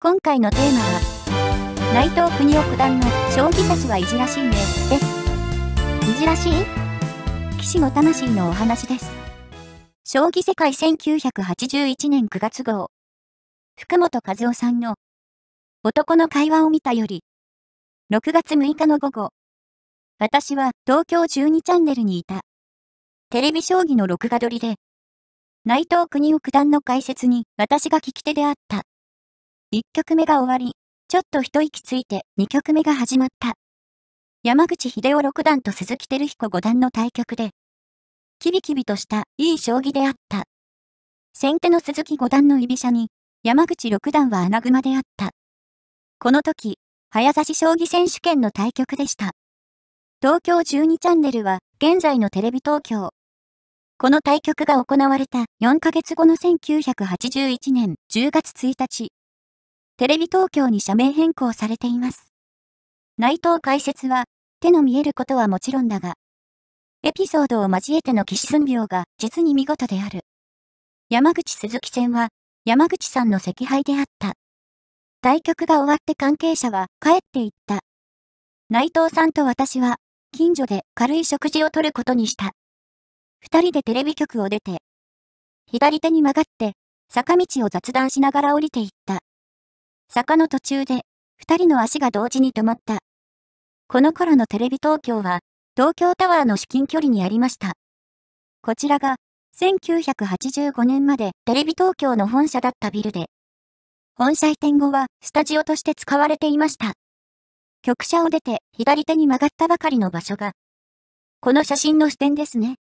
今回のテーマは、内藤国夫九段の将棋指しはいじらしいね、です。いじらしい騎士の魂のお話です。将棋世界1981年9月号。福本和夫さんの、男の会話を見たより、6月6日の午後、私は東京12チャンネルにいた。テレビ将棋の録画撮りで、内藤国夫九段の解説に私が聞き手であった。1曲目が終わり、ちょっと一息ついて2曲目が始まった。山口秀夫六段と鈴木照彦五段の対局で、キビキビとしたいい将棋であった。先手の鈴木五段の居飛車に、山口六段は穴熊であった。この時、早指し将棋選手権の対局でした。東京12チャンネルは、現在のテレビ東京。この対局が行われた4ヶ月後の1981年10月1日、テレビ東京に社名変更されています。内藤解説は、手の見えることはもちろんだが、エピソードを交えての岸寸病が実に見事である。山口鈴木戦は、山口さんの赤敗であった。対局が終わって関係者は帰っていった。内藤さんと私は、近所で軽い食事をとることにした。二人でテレビ局を出て、左手に曲がって、坂道を雑談しながら降りていった。坂の途中で、二人の足が同時に止まった。この頃のテレビ東京は、東京タワーの至近距離にありました。こちらが、1985年までテレビ東京の本社だったビルで、本社移転後はスタジオとして使われていました。局舎を出て左手に曲がったばかりの場所が、この写真の視点ですね。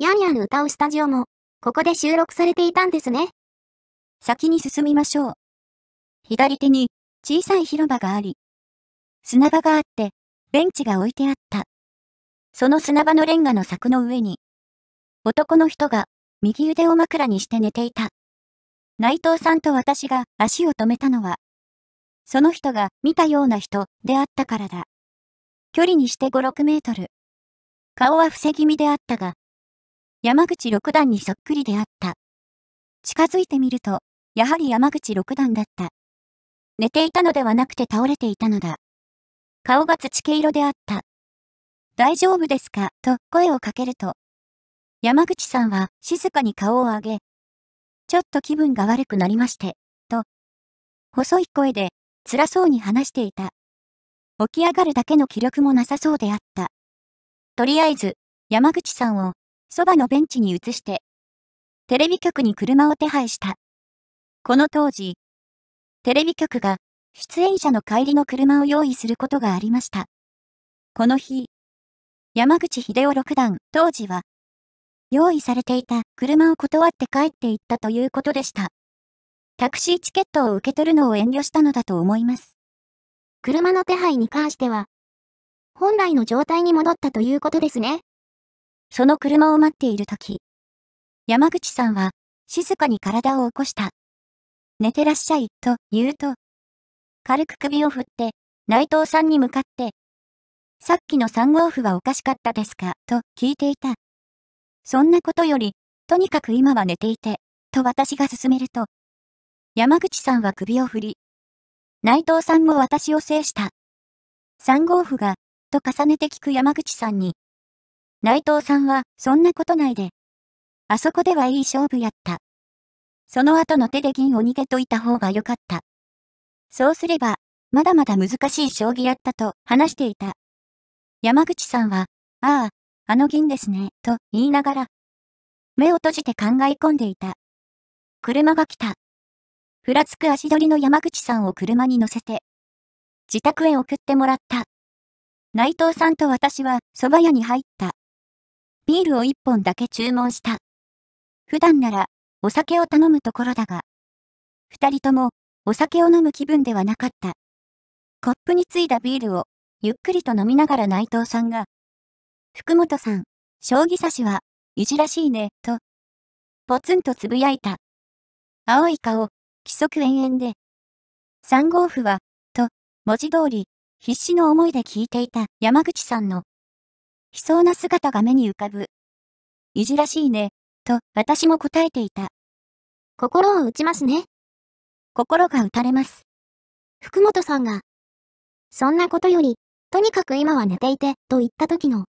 やんやん歌うスタジオも、ここで収録されていたんですね。先に進みましょう。左手に小さい広場があり、砂場があって、ベンチが置いてあった。その砂場のレンガの柵の上に、男の人が右腕を枕にして寝ていた。内藤さんと私が足を止めたのは、その人が見たような人であったからだ。距離にして5、6メートル。顔は伏せ気味であったが、山口六段にそっくりであった。近づいてみると、やはり山口六段だった。寝ていたのではなくて倒れていたのだ。顔が土系色であった。大丈夫ですかと声をかけると、山口さんは静かに顔を上げ、ちょっと気分が悪くなりまして、と、細い声で辛そうに話していた。起き上がるだけの気力もなさそうであった。とりあえず、山口さんをそばのベンチに移して、テレビ局に車を手配した。この当時、テレビ局が出演者の帰りの車を用意することがありました。この日、山口秀夫六段当時は、用意されていた車を断って帰っていったということでした。タクシーチケットを受け取るのを遠慮したのだと思います。車の手配に関しては、本来の状態に戻ったということですね。その車を待っている時、山口さんは静かに体を起こした。寝てらっしゃい、と言うと、軽く首を振って、内藤さんに向かって、さっきの3号譜はおかしかったですか、と聞いていた。そんなことより、とにかく今は寝ていて、と私が勧めると、山口さんは首を振り、内藤さんも私を制した。3号譜が、と重ねて聞く山口さんに、内藤さんは、そんなことないで、あそこではいい勝負やった、その後の手で銀を逃げといた方が良かった。そうすれば、まだまだ難しい将棋やったと話していた。山口さんは、ああ、あの銀ですね、と言いながら、目を閉じて考え込んでいた。車が来た。ふらつく足取りの山口さんを車に乗せて、自宅へ送ってもらった。内藤さんと私は蕎麦屋に入った。ビールを一本だけ注文した。普段ならお酒を頼むところだが、二人ともお酒を飲む気分ではなかった。コップについたビールをゆっくりと飲みながら内藤さんが、福本さん、将棋差しは、いじらしいね、と、ポツンとつぶやいた。青い顔、規則延々で、三号夫は、と、文字通り、必死の思いで聞いていた山口さんの、悲壮な姿が目に浮かぶ。いじらしいね、と私も答えていた。心を打ちますね。心が打たれます。福本さんが、そんなことより、とにかく今は寝ていて、と言った時の、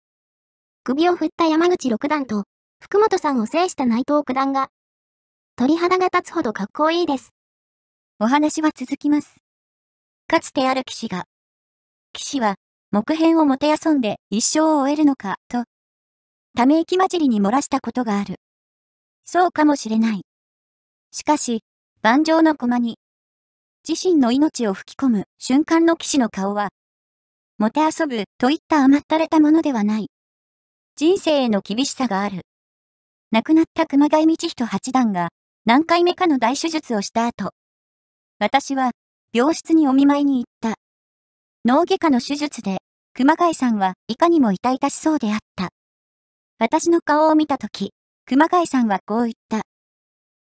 首を振った山口六段と、福本さんを制した内藤九段が、鳥肌が立つほどかっこいいです。お話は続きます。かつてある騎士が、騎士は、木片をもてあそんで一生を終えるのか、と、ため息交じりに漏らしたことがある。そうかもしれない。しかし、盤上の駒に、自身の命を吹き込む瞬間の騎士の顔は、もてあそぶといった甘ったれたものではない。人生への厳しさがある。亡くなった熊谷道人八段が、何回目かの大手術をした後、私は、病室にお見舞いに行った。脳外科の手術で、熊谷さんはいかにも痛々しそうであった。私の顔を見たとき、熊谷さんはこう言った。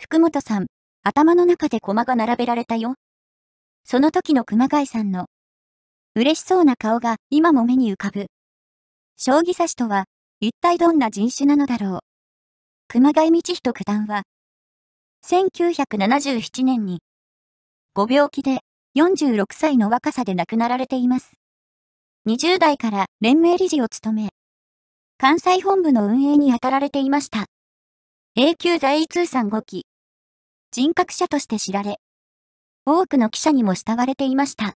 福本さん、頭の中で駒が並べられたよ。その時の熊谷さんの、嬉しそうな顔が今も目に浮かぶ。将棋指しとは、一体どんな人種なのだろう。熊谷道人九段は、1977年に、ご病気で46歳の若さで亡くなられています。20代から連盟理事を務め、関西本部の運営に当たられていました。A 級在位通算5期。人格者として知られ、多くの記者にも慕われていました。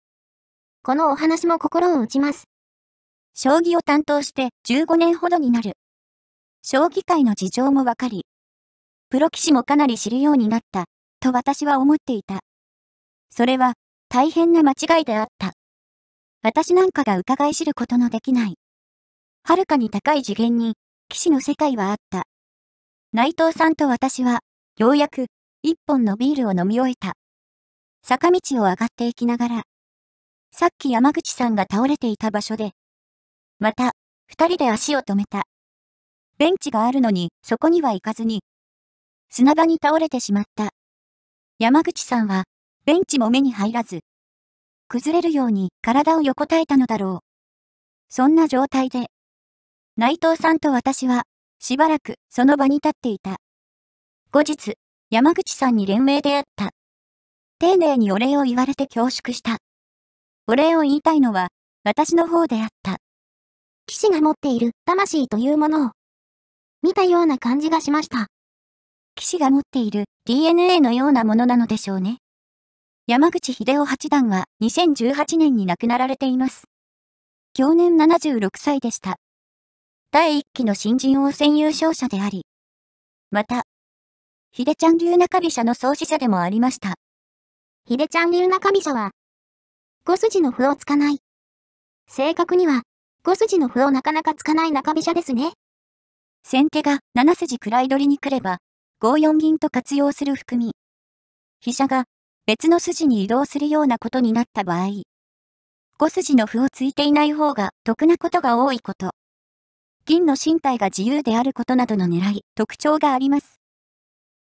このお話も心を打ちます。将棋を担当して15年ほどになる。将棋界の事情もわかり、プロ棋士もかなり知るようになった、と私は思っていた。それは、大変な間違いであった。私なんかが伺い知ることのできない。はるかに高い次元に、騎士の世界はあった。内藤さんと私は、ようやく、一本のビールを飲み終えた。坂道を上がっていきながら、さっき山口さんが倒れていた場所で、また、二人で足を止めた。ベンチがあるのに、そこには行かずに、砂場に倒れてしまった。山口さんは、ベンチも目に入らず、崩れるように体を横たえたのだろう。そんな状態で、内藤さんと私は、しばらくその場に立っていた。後日、山口さんに連名で会った。丁寧にお礼を言われて恐縮した。お礼を言いたいのは、私の方であった。騎士が持っている魂というものを、見たような感じがしました。騎士が持っている DNA のようなものなのでしょうね。山口秀夫八段は2018年に亡くなられています。去年76歳でした。第1期の新人王戦優勝者であり、また、ひでちゃん流中飛車の創始者でもありました。ひでちゃん流中飛車は、5筋の歩をつかない。正確には、5筋の歩をなかなかつかない中飛車ですね。先手が7筋位取りに来れば、5四銀と活用する含み。飛車が別の筋に移動するようなことになった場合、5筋の歩を突いていない方が得なことが多いこと。銀の身体が自由であることなどの狙い、特徴があります。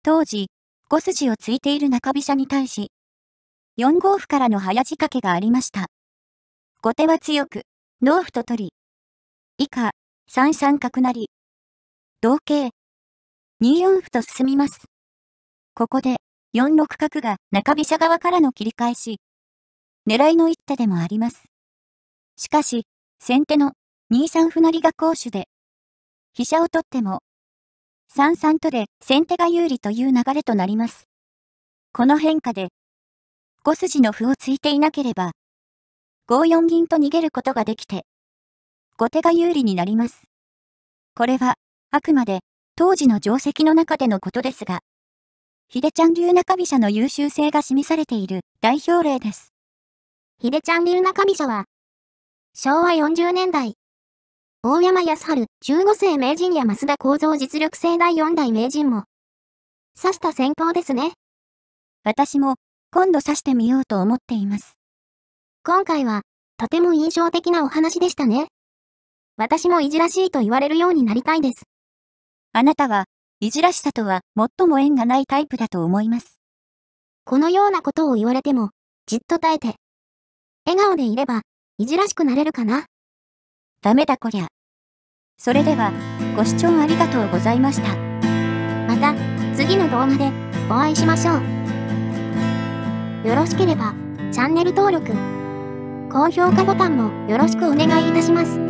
当時、5筋を突いている中飛車に対し、4五歩からの早仕掛けがありました。後手は強く、同歩と取り、以下、3三角なり、同型、2四歩と進みます。ここで、4六角が中飛車側からの切り返し、狙いの一手でもあります。しかし、先手の2三歩成が攻守で、飛車を取っても、3三とで先手が有利という流れとなります。この変化で、5筋の歩を突いていなければ、5四銀と逃げることができて、後手が有利になります。これは、あくまで、当時の定石の中でのことですが、秀ちゃん流中飛車の優秀性が示されている代表例です。秀ちゃん流中飛車は、昭和40年代、大山康春、15世名人や増田構造実力制第4代名人も、刺した戦行ですね。私も、今度刺してみようと思っています。今回は、とても印象的なお話でしたね。私もいじらしいと言われるようになりたいです。あなたは、いじらしさとは最も縁がないタイプだと思います。このようなことを言われても、じっと耐えて、笑顔でいれば、いじらしくなれるかな。ダメだこりゃ。それでは、ご視聴ありがとうございました。また、次の動画でお会いしましょう。よろしければ、チャンネル登録、高評価ボタンもよろしくお願いいたします。